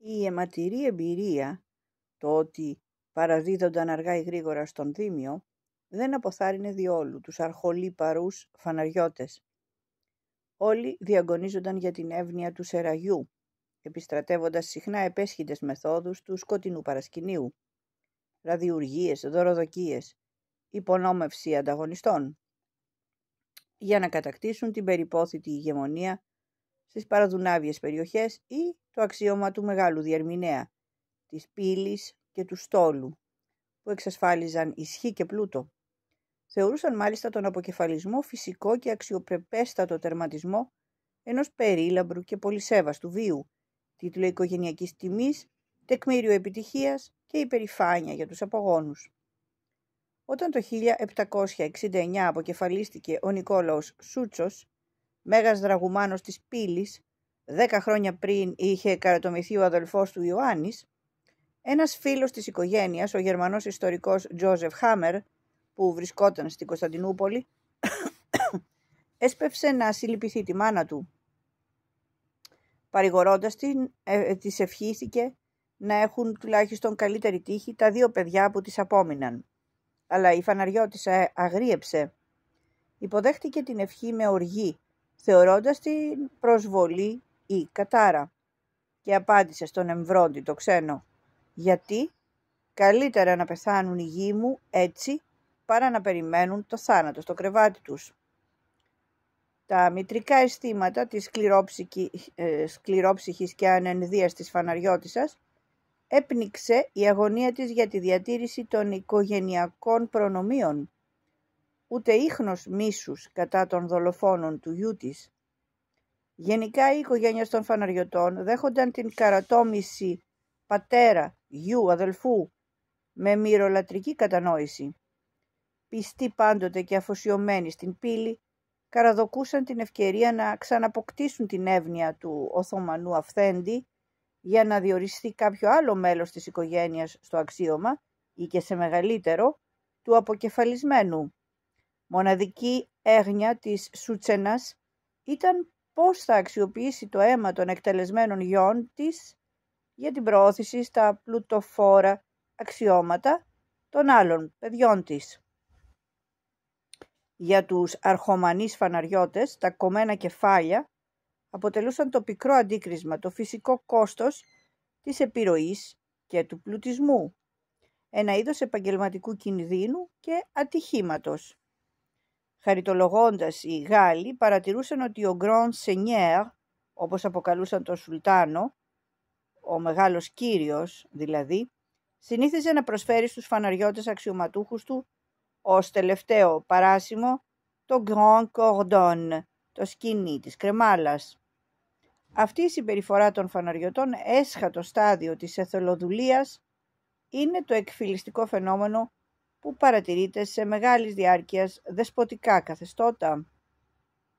Η αιματηρή εμπειρία, το ότι παραδίδονταν αργά ή γρήγορα στον Δήμιο, δεν αποθάρρυνε διόλου τους αρχολύπαρους φαναριώτες. Όλοι διαγωνίζονταν για την εύνοια του σεραγιού, επιστρατεύοντας συχνά επέσχυντες μεθόδους του σκοτεινού παρασκηνίου, ραδιουργίες, δωροδοκίες, υπονόμευση ανταγωνιστών, για να κατακτήσουν την περιπόθητη ηγεμονία στις παραδουνάβιες περιοχές ή το αξίωμα του μεγάλου διερμηνέα, της πύλης και του στόλου, που εξασφάλιζαν ισχύ και πλούτο. Θεωρούσαν μάλιστα τον αποκεφαλισμό φυσικό και αξιοπρεπέστατο τερματισμό ενός περίλαμπρου και πολυσέβαστου βίου, τίτλο οικογενειακής τιμής, τεκμήριο επιτυχίας και υπερηφάνεια για τους απογόνους. Όταν το 1769 αποκεφαλίστηκε ο Νικόλαος Σούτσος, Μέγας Δραγουμάνος της Πύλης, δέκα χρόνια πριν είχε καρατομηθεί ο αδελφός του Ιωάννης, ένας φίλος της οικογένειας, ο γερμανός ιστορικός Τζόζεφ Χάμερ, που βρισκόταν στην Κωνσταντινούπολη, έσπευσε να συλληπιθεί τη μάνα του. Παρηγορώντας την, ε, ε, της ευχήθηκε να έχουν τουλάχιστον καλύτερη τύχη τα δύο παιδιά που τις απόμειναν. Αλλά η φαναριώτησα ε, αγρίεψε. Υποδέχτηκε την ευχή με οργή θεωρώντας την προσβολή ή κατάρα. Και απάντησε στον εμβρόντι το ξένο «Γιατί καλύτερα να πεθάνουν οι γη μου έτσι παρά να περιμένουν το θάνατο στο κρεβάτι τους». Τα μητρικά αισθήματα της ε, σκληρόψυχης και ανενδίας της Φαναριώτησας έπνιξε η αγωνία της για τη διατήρηση των οικογενειακών προνομίων ούτε ίχνος μίσους κατά των δολοφόνων του γιού της. Γενικά η οικογένεια των φαναριωτών δέχονταν την καρατόμηση πατέρα, γιου, αδελφού με μυρολατρική κατανόηση. Πιστοί πάντοτε και αφοσιωμένοι στην πύλη, καραδοκούσαν την ευκαιρία να ξαναποκτήσουν την εύνοια του Οθωμανού αυθέντη για να διοριστεί κάποιο άλλο μέλος της οικογένειας στο αξίωμα ή και σε μεγαλύτερο του αποκεφαλισμένου Μοναδική έγνοια της Σούτσενας ήταν πώς θα αξιοποιήσει το αίμα των εκτελεσμένων γιών της για την προώθηση στα πλουτοφόρα αξιώματα των άλλων παιδιών της. Για τους αρχομανείς φαναριώτες, τα κομμένα κεφάλια αποτελούσαν το πικρό αντίκρισμα, το φυσικό κόστος της επιρροής και του πλουτισμού, ένα είδος επαγγελματικού κινδύνου και ατυχήματος. Χαριτολογώντας οι Γάλλοι παρατηρούσαν ότι ο Grand Seigneur, όπως αποκαλούσαν τον Σουλτάνο, ο μεγάλος κύριος δηλαδή, συνήθιζε να προσφέρει στους φαναριώτες αξιωματούχους του ως τελευταίο παράσημο το Grand Cordon, το σκηνή της κρεμάλας. Αυτή η συμπεριφορά των φαναριωτών έσχατο στάδιο της εθελοδουλίας είναι το εκφυλιστικό φαινόμενο που παρατηρείται σε μεγάλης διάρκειας δεσποτικά καθεστώτα